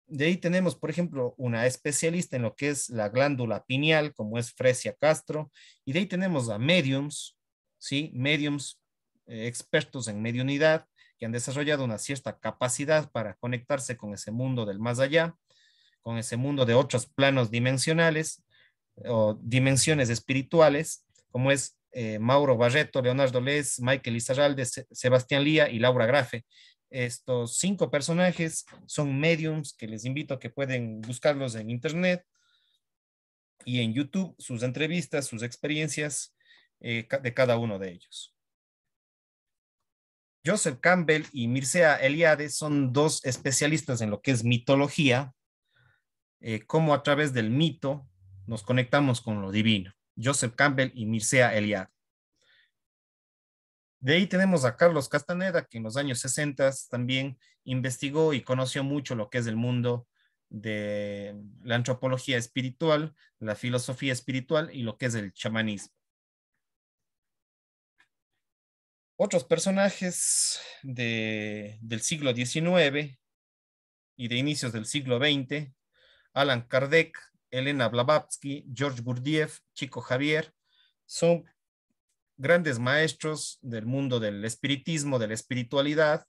de ahí tenemos, por ejemplo, una especialista en lo que es la glándula pineal, como es Fresia Castro, y de ahí tenemos a mediums, ¿sí? Mediums eh, expertos en mediunidad, que han desarrollado una cierta capacidad para conectarse con ese mundo del más allá, con ese mundo de otros planos dimensionales, o dimensiones espirituales, como es eh, Mauro Barreto, Leonardo Les, Michael Izarralde, Sebastián Lía y Laura Grafe. Estos cinco personajes son mediums que les invito a que pueden buscarlos en internet y en YouTube, sus entrevistas, sus experiencias eh, de cada uno de ellos. Joseph Campbell y Mircea Eliade son dos especialistas en lo que es mitología, eh, como a través del mito nos conectamos con lo divino. Joseph Campbell y Mircea Eliade. De ahí tenemos a Carlos Castaneda, que en los años 60 también investigó y conoció mucho lo que es el mundo de la antropología espiritual, la filosofía espiritual y lo que es el chamanismo. Otros personajes de, del siglo XIX y de inicios del siglo XX, Alan Kardec, Elena Blavatsky, George Gurdjieff, Chico Javier, son grandes maestros del mundo del espiritismo, de la espiritualidad,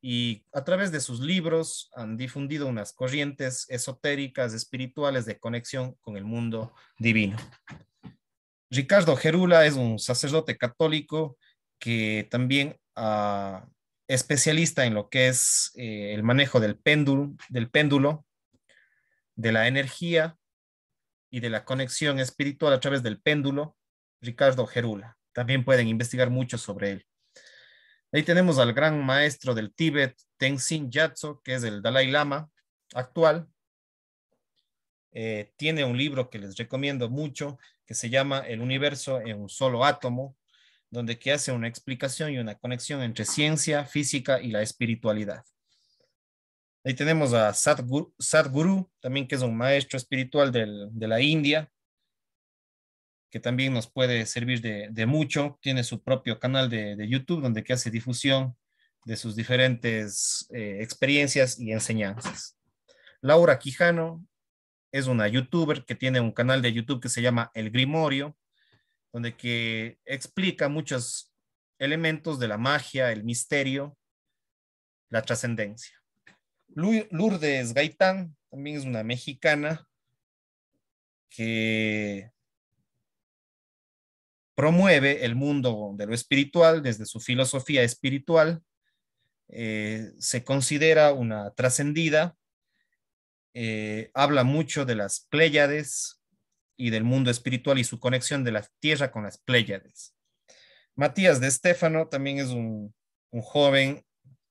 y a través de sus libros han difundido unas corrientes esotéricas, espirituales de conexión con el mundo divino. Ricardo Gerula es un sacerdote católico que también es ah, especialista en lo que es eh, el manejo del péndulo, del péndulo de la energía y de la conexión espiritual a través del péndulo, Ricardo Gerula. También pueden investigar mucho sobre él. Ahí tenemos al gran maestro del Tíbet, Tenzin Yatso, que es el Dalai Lama actual. Eh, tiene un libro que les recomiendo mucho, que se llama El universo en un solo átomo, donde que hace una explicación y una conexión entre ciencia, física y la espiritualidad. Ahí tenemos a Sadhguru, también que es un maestro espiritual de la India, que también nos puede servir de, mucho. Tiene su propio canal de, YouTube donde que hace difusión de sus diferentes eh, experiencias y enseñanzas. Laura Quijano es una youtuber que tiene un canal de YouTube que se llama El Grimorio, donde que explica muchos elementos de la magia, el misterio, la trascendencia. Lourdes Gaitán también es una mexicana que promueve el mundo de lo espiritual desde su filosofía espiritual. Eh, se considera una trascendida, eh, habla mucho de las Pléyades y del mundo espiritual y su conexión de la tierra con las Pléyades. Matías de Estéfano también es un joven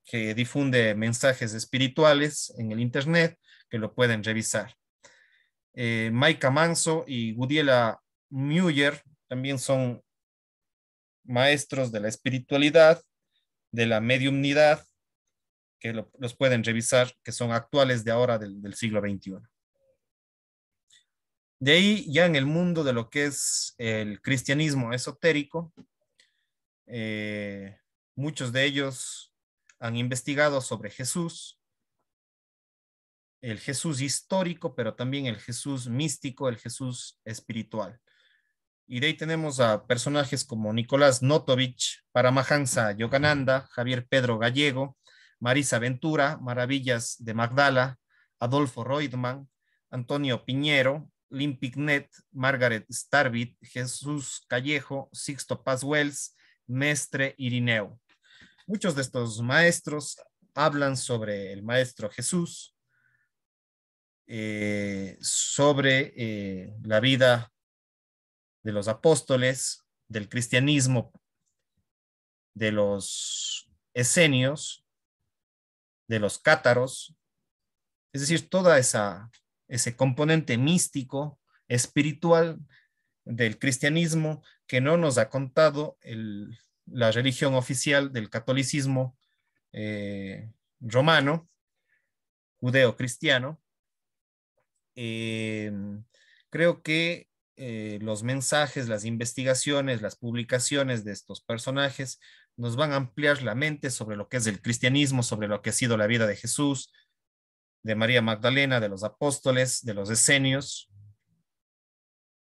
que difunde mensajes espirituales en el Internet, que lo pueden revisar. Eh, Maika Manso y Gudiela Mueller también son maestros de la espiritualidad, de la mediumnidad, que los pueden revisar, que son actuales de ahora del, siglo XXI. De ahí ya en el mundo de lo que es el cristianismo esotérico, eh, muchos de ellos han investigado sobre Jesús, el Jesús histórico, pero también el Jesús místico, el Jesús espiritual. Y de ahí tenemos a personajes como Nicolás Notovich, Paramahansa Yogananda, Javier Pedro Gallego, Marisa Ventura, Maravillas de Magdala, Adolfo Reutemann, Antonio Piñero, Lynn Margaret Starbit, Jesús Callejo, Sixto Paz Wells, Mestre Irineo. Muchos de estos maestros hablan sobre el maestro Jesús, eh, sobre eh, la vida de los apóstoles, del cristianismo, de los esenios, de los cátaros, es decir, toda esa ese componente místico, espiritual del cristianismo que no nos ha contado el la religión oficial del catolicismo eh, romano, judeo-cristiano, eh, creo que eh, los mensajes, las investigaciones, las publicaciones de estos personajes nos van a ampliar la mente sobre lo que es el cristianismo, sobre lo que ha sido la vida de Jesús, de María Magdalena, de los apóstoles, de los decenios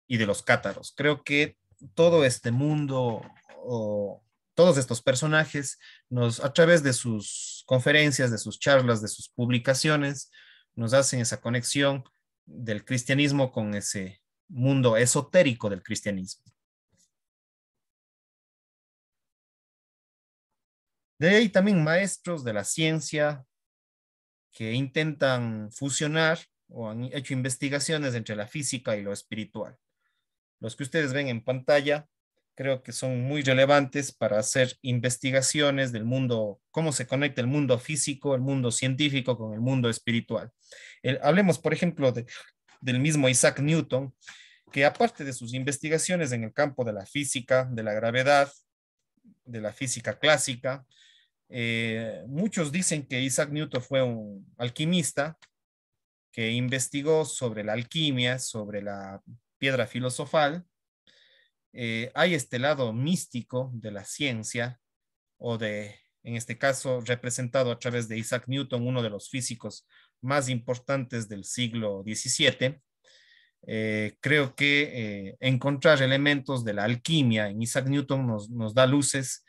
y de los cátaros. Creo que todo este mundo o, todos estos personajes nos, a través de sus conferencias, de sus charlas, de sus publicaciones, nos hacen esa conexión del cristianismo con ese mundo esotérico del cristianismo. De ahí también maestros de la ciencia que intentan fusionar o han hecho investigaciones entre la física y lo espiritual. Los que ustedes ven en pantalla creo que son muy relevantes para hacer investigaciones del mundo, cómo se conecta el mundo físico, el mundo científico con el mundo espiritual. hablemos, por ejemplo, del mismo Isaac Newton, que aparte de sus investigaciones en el campo de la física, de la gravedad, de la física clásica, eh, muchos dicen que Isaac Newton fue un alquimista que investigó sobre la alquimia, sobre la piedra filosofal, eh, hay este lado místico de la ciencia o de, en este caso, representado a través de Isaac Newton, uno de los físicos más importantes del siglo XVII. Eh, creo que eh, encontrar elementos de la alquimia en Isaac Newton nos, nos da luces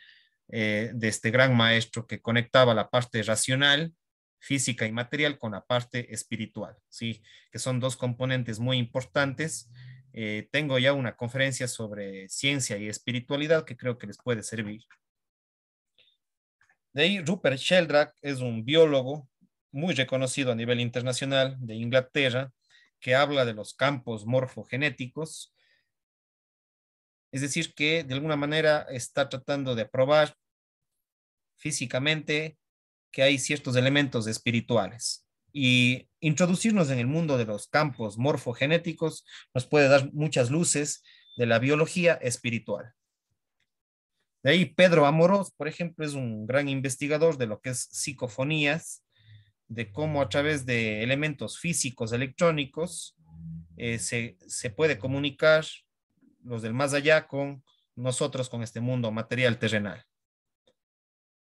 de este gran maestro que conectaba la parte racional física y material con la parte espiritual, ¿sí? que son dos componentes muy importantes eh, tengo ya una conferencia sobre ciencia y espiritualidad que creo que les puede servir. De ahí, Rupert Sheldrake es un biólogo muy reconocido a nivel internacional de Inglaterra que habla de los campos morfogenéticos. Es decir, que de alguna manera está tratando de probar físicamente que hay ciertos elementos espirituales y introducirnos en el mundo de los campos morfogenéticos nos puede dar muchas luces de la biología espiritual. De ahí Pedro Amorós, por ejemplo, es un gran investigador de lo que es psicofonías, de cómo a través de elementos físicos electrónicos eh, se, se puede comunicar los del más allá con nosotros, con este mundo material terrenal.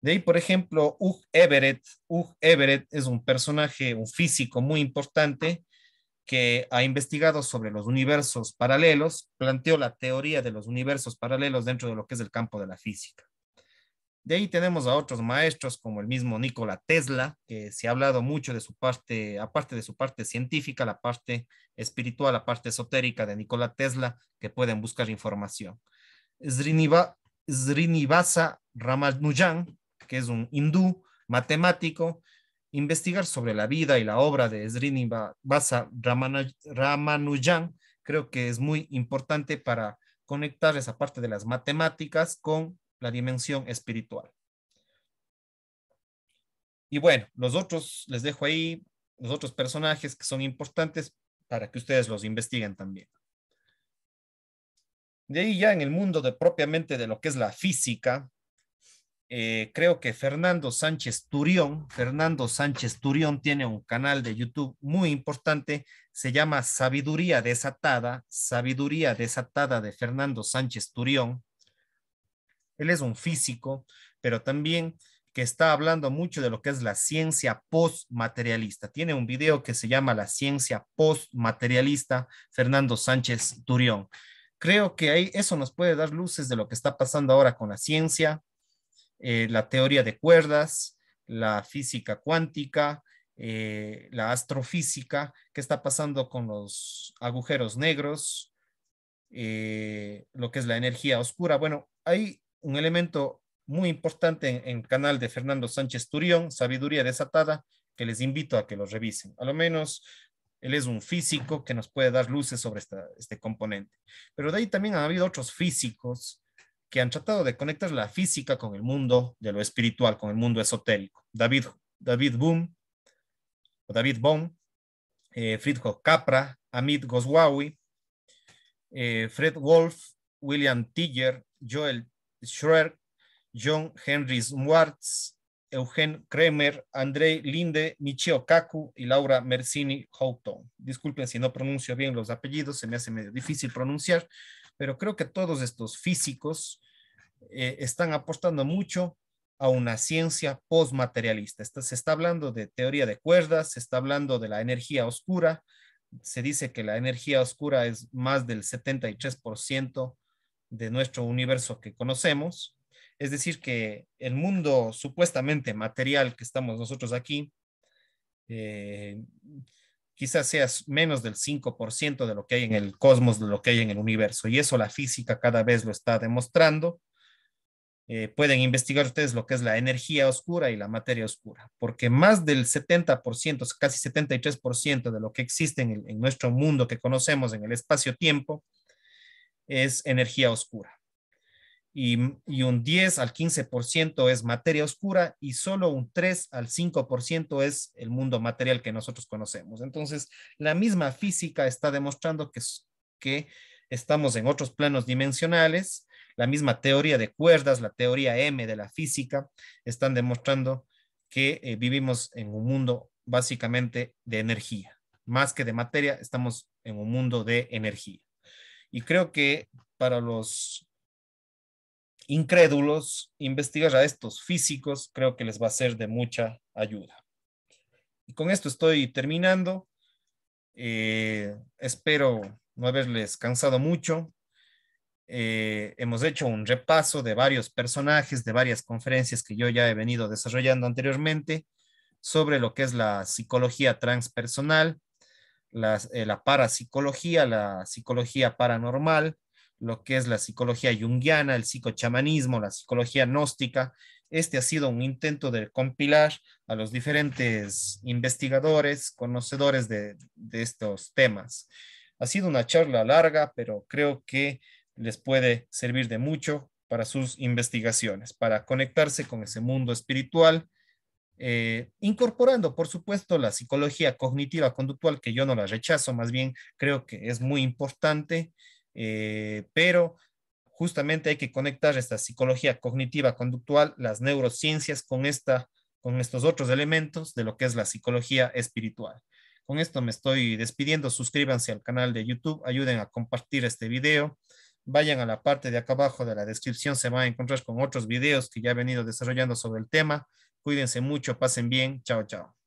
De ahí, por ejemplo, Hugh Everett. Hugh Everett es un personaje, un físico muy importante que ha investigado sobre los universos paralelos, planteó la teoría de los universos paralelos dentro de lo que es el campo de la física. De ahí tenemos a otros maestros como el mismo Nikola Tesla, que se ha hablado mucho de su parte, aparte de su parte científica, la parte espiritual, la parte esotérica de Nikola Tesla, que pueden buscar información. Srinivasa Ramanujan que es un hindú matemático, investigar sobre la vida y la obra de Srinivasa Ramanujan, creo que es muy importante para conectar esa parte de las matemáticas con la dimensión espiritual. Y bueno, los otros, les dejo ahí los otros personajes que son importantes para que ustedes los investiguen también. De ahí ya en el mundo de propiamente de lo que es la física, eh, creo que Fernando Sánchez Turión, Fernando Sánchez Turión tiene un canal de YouTube muy importante, se llama Sabiduría Desatada, Sabiduría Desatada de Fernando Sánchez Turión. Él es un físico, pero también que está hablando mucho de lo que es la ciencia postmaterialista. Tiene un video que se llama La ciencia postmaterialista, Fernando Sánchez Turión. Creo que ahí eso nos puede dar luces de lo que está pasando ahora con la ciencia, eh, la teoría de cuerdas, la física cuántica, eh, la astrofísica, qué está pasando con los agujeros negros, eh, lo que es la energía oscura. Bueno, hay un elemento muy importante en, el canal de Fernando Sánchez Turión, Sabiduría Desatada, que les invito a que lo revisen. A lo menos él es un físico que nos puede dar luces sobre este componente. Pero de ahí también han habido otros físicos que han tratado de conectar la física con el mundo de lo espiritual, con el mundo esotérico. David, David Boom, David Bohm, eh, Capra, Amit Goswawi, eh, Fred Wolf, William Tiger, Joel Schwer, John Henry Smarts, Eugen Kremer, Andrei Linde, Michio Kaku y Laura Mersini Houghton. Disculpen si no pronuncio bien los apellidos, se me hace medio difícil pronunciar, pero creo que todos estos físicos eh, están apostando mucho a una ciencia postmaterialista. Se está hablando de teoría de cuerdas, se está hablando de la energía oscura. Se dice que la energía oscura es más del 73% de nuestro universo que conocemos. Es decir, que el mundo supuestamente material que estamos nosotros aquí, eh, quizás sea menos del 5% de lo que hay en el cosmos, de lo que hay en el universo. Y eso la física cada vez lo está demostrando. Eh, pueden investigar ustedes lo que es la energía oscura y la materia oscura, porque más del 70%, casi 73% de lo que existe en nuestro mundo que conocemos en el espacio-tiempo es energía oscura y, un 10 al 15% es materia oscura y solo un 3 al 5% es el mundo material que nosotros conocemos. Entonces, la misma física está demostrando que, que estamos en otros planos dimensionales, la misma teoría de cuerdas, la teoría M de la física, están demostrando que eh, vivimos en un mundo básicamente de energía. Más que de materia, estamos en un mundo de energía. Y creo que para los incrédulos, investigar a estos físicos creo que les va a ser de mucha ayuda. Y con esto estoy terminando. Eh, espero no haberles cansado mucho. Eh, hemos hecho un repaso de varios personajes, de varias conferencias que yo ya he venido desarrollando anteriormente sobre lo que es la psicología transpersonal, eh, la parapsicología, la psicología paranormal, lo que es la psicología junguiana, el psicochamanismo, la psicología gnóstica. Este ha sido un intento de compilar a los diferentes investigadores, conocedores de, estos temas. Ha sido una charla larga, pero creo que les puede servir de mucho para sus investigaciones, para conectarse con ese mundo espiritual, eh, incorporando, por supuesto, la psicología cognitiva conductual, que yo no la rechazo, más bien creo que es muy importante, eh, pero justamente hay que conectar esta psicología cognitiva conductual, las neurociencias con, esta, con estos otros elementos de lo que es la psicología espiritual. Con esto me estoy despidiendo. Suscríbanse al canal de YouTube, ayuden a compartir este video. Vayan a la parte de acá abajo de la descripción, se van a encontrar con otros videos que ya he venido desarrollando sobre el tema. Cuídense mucho, pasen bien. Chao, chao.